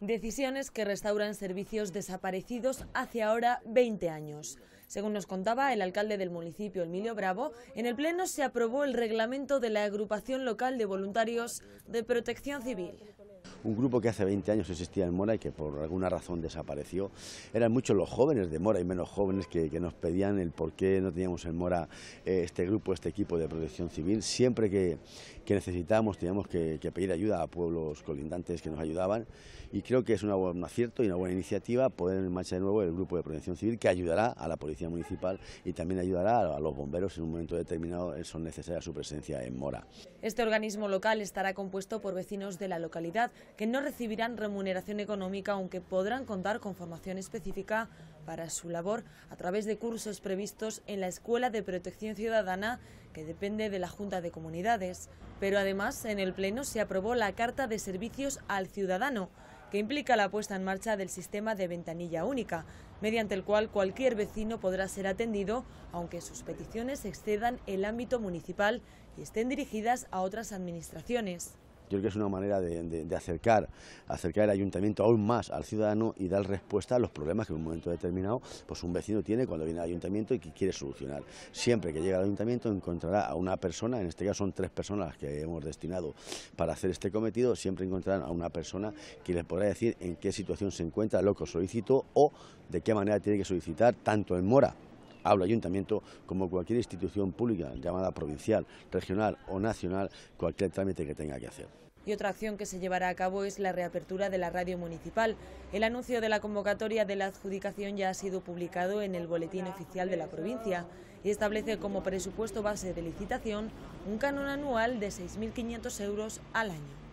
Decisiones que restauran servicios desaparecidos hace ahora 20 años. Según nos contaba el alcalde del municipio, Emilio Bravo, en el Pleno se aprobó el reglamento de la Agrupación Local de Voluntarios de Protección Civil un grupo que hace 20 años existía en Mora y que por alguna razón desapareció. Eran muchos los jóvenes de Mora y menos jóvenes que, nos pedían el por qué no teníamos en Mora eh, este grupo, este equipo de protección civil. Siempre que, necesitábamos teníamos que, pedir ayuda a pueblos colindantes que nos ayudaban y creo que es una, un acierto y una buena iniciativa poder en marcha de nuevo el grupo de protección civil que ayudará a la Policía Municipal y también ayudará a, los bomberos en un momento determinado son necesarias su presencia en Mora. Este organismo local estará compuesto por vecinos de la localidad que no recibirán remuneración económica, aunque podrán contar con formación específica para su labor a través de cursos previstos en la Escuela de Protección Ciudadana, que depende de la Junta de Comunidades. Pero además, en el Pleno se aprobó la Carta de Servicios al Ciudadano, que implica la puesta en marcha del sistema de ventanilla única, mediante el cual cualquier vecino podrá ser atendido, aunque sus peticiones excedan el ámbito municipal y estén dirigidas a otras administraciones. Yo creo que es una manera de, acercar, acercar el ayuntamiento aún más al ciudadano y dar respuesta a los problemas que en un momento determinado pues un vecino tiene cuando viene al ayuntamiento y que quiere solucionar. Siempre que llega al ayuntamiento encontrará a una persona, en este caso son tres personas que hemos destinado para hacer este cometido, siempre encontrarán a una persona que les podrá decir en qué situación se encuentra lo que solicitó o de qué manera tiene que solicitar, tanto en mora hablo ayuntamiento como cualquier institución pública, llamada provincial, regional o nacional, cualquier trámite que tenga que hacer. Y otra acción que se llevará a cabo es la reapertura de la radio municipal. El anuncio de la convocatoria de la adjudicación ya ha sido publicado en el Boletín Oficial de la provincia y establece como presupuesto base de licitación un canon anual de 6.500 euros al año.